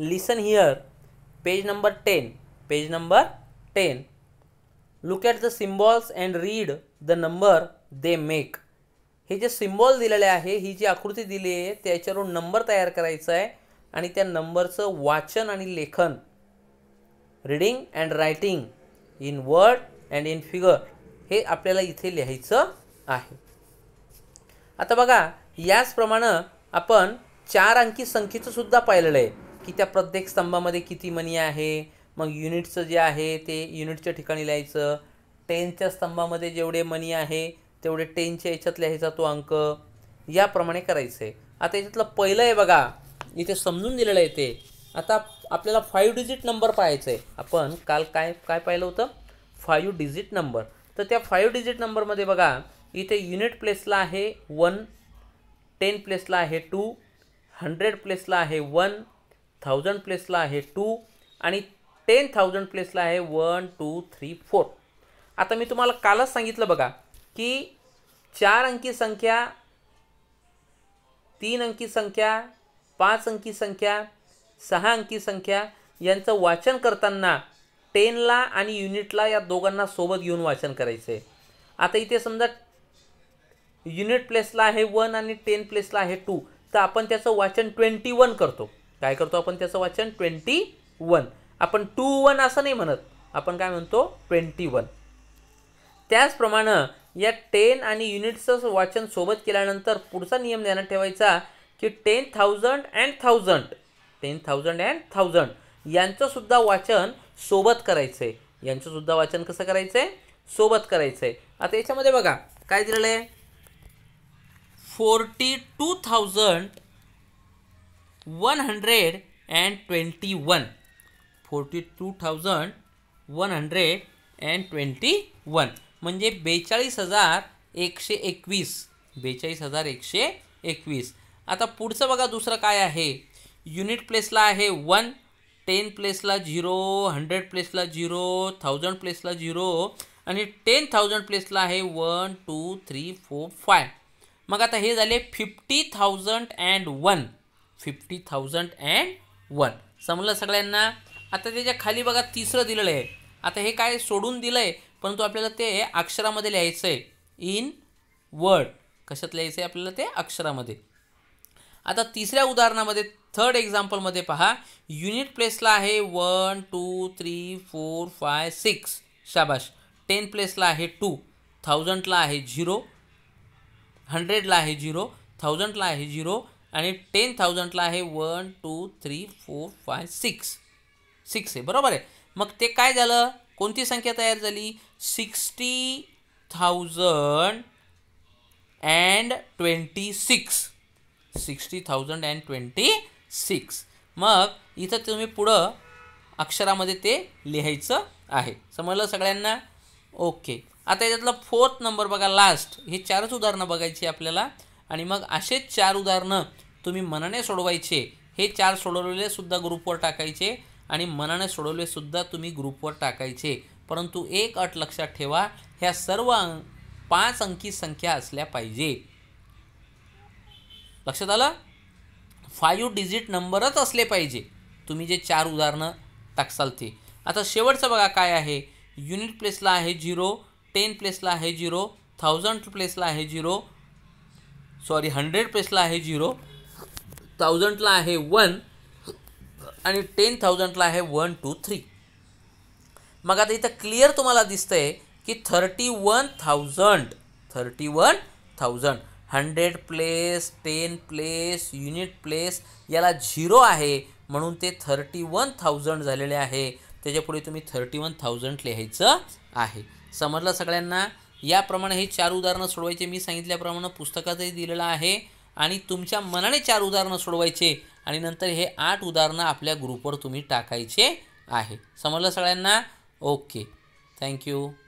listen here page number ten page number ten look at the symbols and read the number they make हे जे symbol दिलेले आहे ही जी आकृती दिली आहे त्याच्यावरून नंबर तयार करायचा आहे आणि त्या नंबरचं वाचन आणि लेखन reading and writing in word and in figure हे आपल्याला इथे लिहायचं आहे आता बघा याचप्रमाणे आपण चार अंकी संख्येचं सुद्धा पाहिलेलं आहे की त्या प्रत्येक स्तंभामध्ये किती मनी आहे मग युनिटचं जे आहे ते युनिटच्या ठिकाणी लिहायचं टेनच्या स्तंभामध्ये जेवढे मनी आहे तेवढे टेनच्या याच्यात लिहायचा तो अंक याप्रमाणे करायचं आहे आता याच्यातलं पहिलं आहे बघा इथे समजून दिलेलं आहे ते आता आपल्याला फाईव्ह डिजिट नंबर पाहायचं आहे आपण काल काय काय पाहिलं होतं फाईव्ह डिजिट नंबर तर त्या फाईव्ह डिजिट नंबरमध्ये बघा इथे युनिट प्लेसला आहे वन टेन प्लेसला आहे टू हंड्रेड प्लेसला आहे वन थाउजंड प्लेसला आहे टू आणि टेन थाउजंड प्लेसला आहे वन टू थ्री फोर आता मी तुम्हाला कालच सांगितलं बघा की चार अंकी संख्या तीन अंकी संख्या पाच अंकी संख्या सहा अंकी संख्या यांचं वाचन करताना टेनला आणि युनिटला या दोघांना सोबत घेऊन वाचन करायचं आहे आता इथे समजा युनिट प्लेसला आहे वन आणि टेन प्लेसला आहे टू तर आपण त्याचं वाचन ट्वेंटी वन करतो काय करतो आपण त्याचं वाचन ट्वेंटी वन आपण टू वन असं नाही म्हणत आपण काय म्हणतो ट्वेंटी वन त्याचप्रमाणे या टेन आणि युनिट्सचं वाचन सोबत केल्यानंतर पुढचा नियम ध्यानात ठेवायचा की ten thousand and thousand ten thousand and thousand यांचंसुद्धा वाचन सोबत करायचं आहे यांचंसुद्धा वाचन कसं करायचं आहे सोबत करायचं आहे आता याच्यामध्ये बघा काय दिलेलं आहे forty two thousand one hundred and twenty one forty two thousand one hundred and twenty one म्हणजे बेचाळीस हजार एकशे एकवीस बेचाळीस हजार एकशे एकवीस आता पुढचं बघा दुसरं काय आहे युनिट प्लेसला आहे वन टेन प्लेसला झिरो हंड्रेड प्लेसला झिरो थाउजंड प्लेसला झिरो आणि टेन थाउजंड प्लेसला आहे one two three four five मग आता हे झाले fifty thousand and one fifty thousand and one समजलं सगळ्यांना आता त्याच्या खाली बघा तिसरं दिलेलं आहे आता हे काय सोडून दिलं आहे परंतु आपल्याला ते अक्षरामध्ये लिहायचं आहे इन वर्ड कशात लिहायचं आहे आपल्याला ते अक्षरामध्ये आता तिसऱ्या उदाहरणामध्ये थर्ड एक्झाम्पलमध्ये पहा युनिट प्लेसला आहे one two three four five six शाबाश टेन प्लेसला आहे टू थाउजंडला आहे झिरो हंड्रेडला आहे झिरो थाउजंडला आहे झिरो आणि टेन थाउजंडला आहे one two three four five six six आहे बरोबर आहे मग ते काय झालं कोणती संख्या तयार झाली sixty thousand and twenty six sixty thousand and twenty six मग इथं तुम्ही पुढं अक्षरामध्ये ते लिहायचं आहे समजलं सगळ्यांना ओके आता याच्यातला फोर्थ नंबर बघा लास्ट हे चारच उदाहरणं बघायची आपल्याला आणि मग असेच चार उदाहरणं तुम्ही मनाने सोडवायचे हे चार सोडवलेले सुद्धा ग्रुपवर टाकायचे आणि मनाने सोडवले सुद्धा तुम्ही ग्रुपवर टाकायचे परंतु एक अट लक्षात ठेवा ह्या सर्व अंक पाच अंकी संख्या असल्या पाहिजे लक्षात आलं फाईव्ह डिजिट नंबरच असले पाहिजे तुम्ही जे चार उदाहरणं टाकसाल ते आता शेवटचं बघा काय आहे युनिट प्लेसला आहे झिरो टेन प्लेसला आहे झिरो थाउजंड प्लेसला आहे झिरो सॉरी हंड्रेड प्लेसला आहे झिरो थाउजंडला आहे वन आणि टेन थाउजंडला आहे वन टू थ्री मग आता इथं क्लिअर तुम्हाला दिसतंय की thirty one thousand thirty one thousand hundred place ten place unit place याला झिरो आहे म्हणून ते थर्टी वन थाउजंड झालेले आहे त्याच्यापुढे तुम्ही थर्टी वन थाउजंड लिहायचं आहे समजलं सगळ्यांना याप्रमाणे हे चार उदाहरणं सोडवायचे मी सांगितल्याप्रमाणे पुस्तकातही दिलेलं आहे आणि तुमच्या मनाने चार उदाहरणं सोडवायचे आणि नंतर हे आठ उदाहरणं आपल्या ग्रुपवर तुम्ही टाकायचे आहे समजलं सगळ्यांना ओके थँक्यू